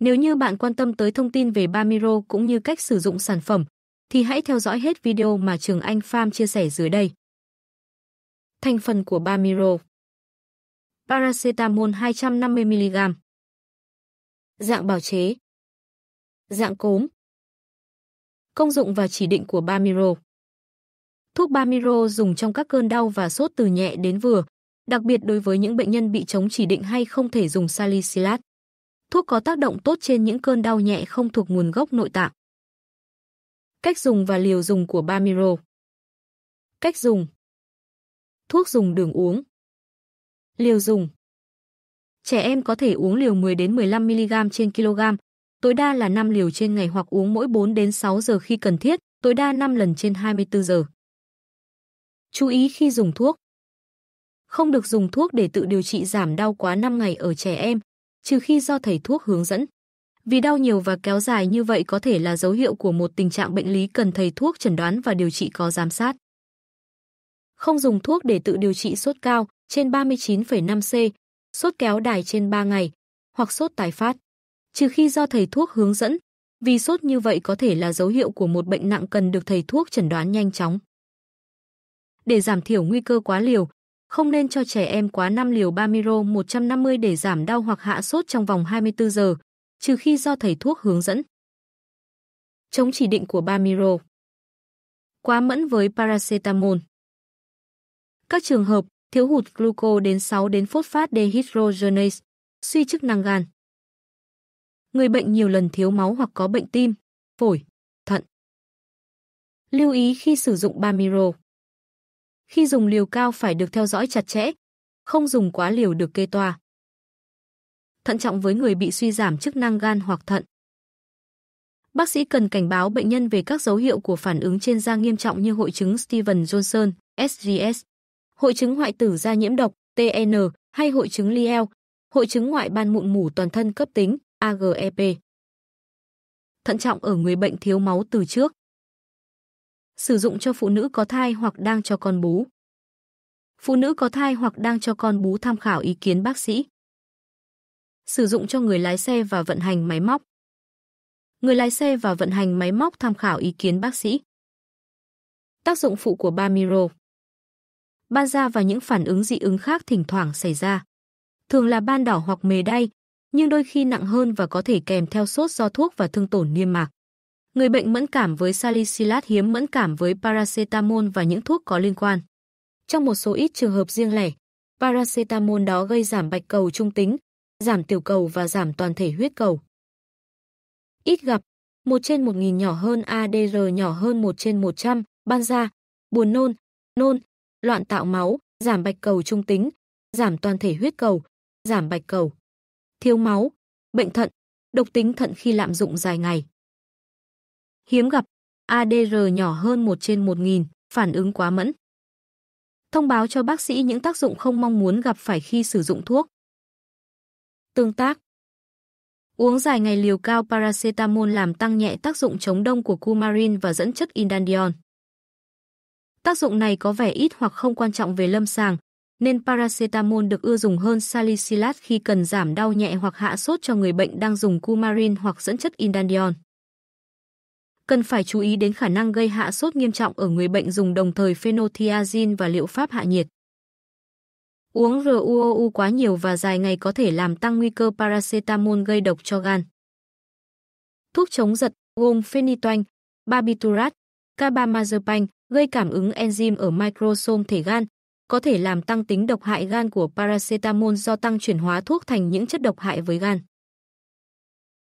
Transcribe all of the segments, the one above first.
Nếu như bạn quan tâm tới thông tin về Bamiro cũng như cách sử dụng sản phẩm, thì hãy theo dõi hết video mà Trường Anh Farm chia sẻ dưới đây. Thành phần của Bamiro Paracetamol 250mg Dạng bào chế Dạng cốm Công dụng và chỉ định của Bamiro Thuốc Bamiro dùng trong các cơn đau và sốt từ nhẹ đến vừa, đặc biệt đối với những bệnh nhân bị chống chỉ định hay không thể dùng salicylat. Thuốc có tác động tốt trên những cơn đau nhẹ không thuộc nguồn gốc nội tạng. Cách dùng và liều dùng của Bamiro Cách dùng Thuốc dùng đường uống Liều dùng Trẻ em có thể uống liều 10 đến 15 mg trên kg, tối đa là 5 liều trên ngày hoặc uống mỗi 4 đến 6 giờ khi cần thiết, tối đa 5 lần trên 24 giờ. Chú ý khi dùng thuốc. Không được dùng thuốc để tự điều trị giảm đau quá 5 ngày ở trẻ em, trừ khi do thầy thuốc hướng dẫn. Vì đau nhiều và kéo dài như vậy có thể là dấu hiệu của một tình trạng bệnh lý cần thầy thuốc chẩn đoán và điều trị có giám sát. Không dùng thuốc để tự điều trị sốt cao trên 39,5 C, sốt kéo đài trên 3 ngày hoặc sốt tái phát, trừ khi do thầy thuốc hướng dẫn, vì sốt như vậy có thể là dấu hiệu của một bệnh nặng cần được thầy thuốc chẩn đoán nhanh chóng. Để giảm thiểu nguy cơ quá liều, không nên cho trẻ em quá 5 liều Bamiro 150 để giảm đau hoặc hạ sốt trong vòng 24 giờ, trừ khi do thầy thuốc hướng dẫn. Chống chỉ định của Bamiro Quá mẫn với paracetamol Các trường hợp thiếu hụt gluco đến 6 đến phát dehydrogenase, suy chức năng gan. Người bệnh nhiều lần thiếu máu hoặc có bệnh tim, phổi, thận. Lưu ý khi sử dụng Bamiro. Khi dùng liều cao phải được theo dõi chặt chẽ, không dùng quá liều được kê toa. Thận trọng với người bị suy giảm chức năng gan hoặc thận. Bác sĩ cần cảnh báo bệnh nhân về các dấu hiệu của phản ứng trên da nghiêm trọng như hội chứng Steven Johnson, SGS, hội chứng hoại tử da nhiễm độc, TN, hay hội chứng Liel, e hội chứng ngoại ban mụn mủ toàn thân cấp tính, AGEP. Thận trọng ở người bệnh thiếu máu từ trước sử dụng cho phụ nữ có thai hoặc đang cho con bú. Phụ nữ có thai hoặc đang cho con bú tham khảo ý kiến bác sĩ. Sử dụng cho người lái xe và vận hành máy móc. Người lái xe và vận hành máy móc tham khảo ý kiến bác sĩ. Tác dụng phụ của Bamiro Ban da và những phản ứng dị ứng khác thỉnh thoảng xảy ra. Thường là ban đỏ hoặc mề đay, nhưng đôi khi nặng hơn và có thể kèm theo sốt do thuốc và thương tổn niêm mạc. Người bệnh mẫn cảm với salicylat hiếm mẫn cảm với paracetamol và những thuốc có liên quan. Trong một số ít trường hợp riêng lẻ, paracetamol đó gây giảm bạch cầu trung tính, giảm tiểu cầu và giảm toàn thể huyết cầu. Ít gặp, 1 trên 1.000 nhỏ hơn ADR nhỏ hơn 1 trên 100, ban da, buồn nôn, nôn, loạn tạo máu, giảm bạch cầu trung tính, giảm toàn thể huyết cầu, giảm bạch cầu, thiếu máu, bệnh thận, độc tính thận khi lạm dụng dài ngày hiếm gặp, ADR nhỏ hơn 1 trên 1000, phản ứng quá mẫn. Thông báo cho bác sĩ những tác dụng không mong muốn gặp phải khi sử dụng thuốc. Tương tác Uống dài ngày liều cao paracetamol làm tăng nhẹ tác dụng chống đông của coumarin và dẫn chất indandion. Tác dụng này có vẻ ít hoặc không quan trọng về lâm sàng, nên paracetamol được ưa dùng hơn salicylat khi cần giảm đau nhẹ hoặc hạ sốt cho người bệnh đang dùng coumarin hoặc dẫn chất indandion cần phải chú ý đến khả năng gây hạ sốt nghiêm trọng ở người bệnh dùng đồng thời phenothiazin và liệu pháp hạ nhiệt. Uống RUOU quá nhiều và dài ngày có thể làm tăng nguy cơ paracetamol gây độc cho gan. Thuốc chống giật gồm phenytoin, barbiturat, carbamazepine gây cảm ứng enzyme ở microsome thể gan, có thể làm tăng tính độc hại gan của paracetamol do tăng chuyển hóa thuốc thành những chất độc hại với gan.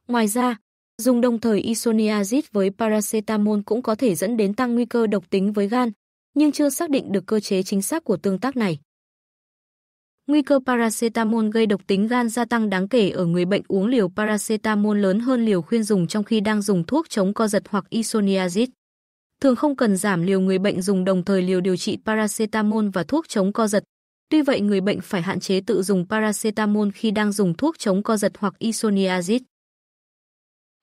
Ngoài ra, Dùng đồng thời isoniazid với paracetamol cũng có thể dẫn đến tăng nguy cơ độc tính với gan, nhưng chưa xác định được cơ chế chính xác của tương tác này. Nguy cơ paracetamol gây độc tính gan gia tăng đáng kể ở người bệnh uống liều paracetamol lớn hơn liều khuyên dùng trong khi đang dùng thuốc chống co giật hoặc isoniazid. Thường không cần giảm liều người bệnh dùng đồng thời liều điều trị paracetamol và thuốc chống co giật. Tuy vậy người bệnh phải hạn chế tự dùng paracetamol khi đang dùng thuốc chống co giật hoặc isoniazid.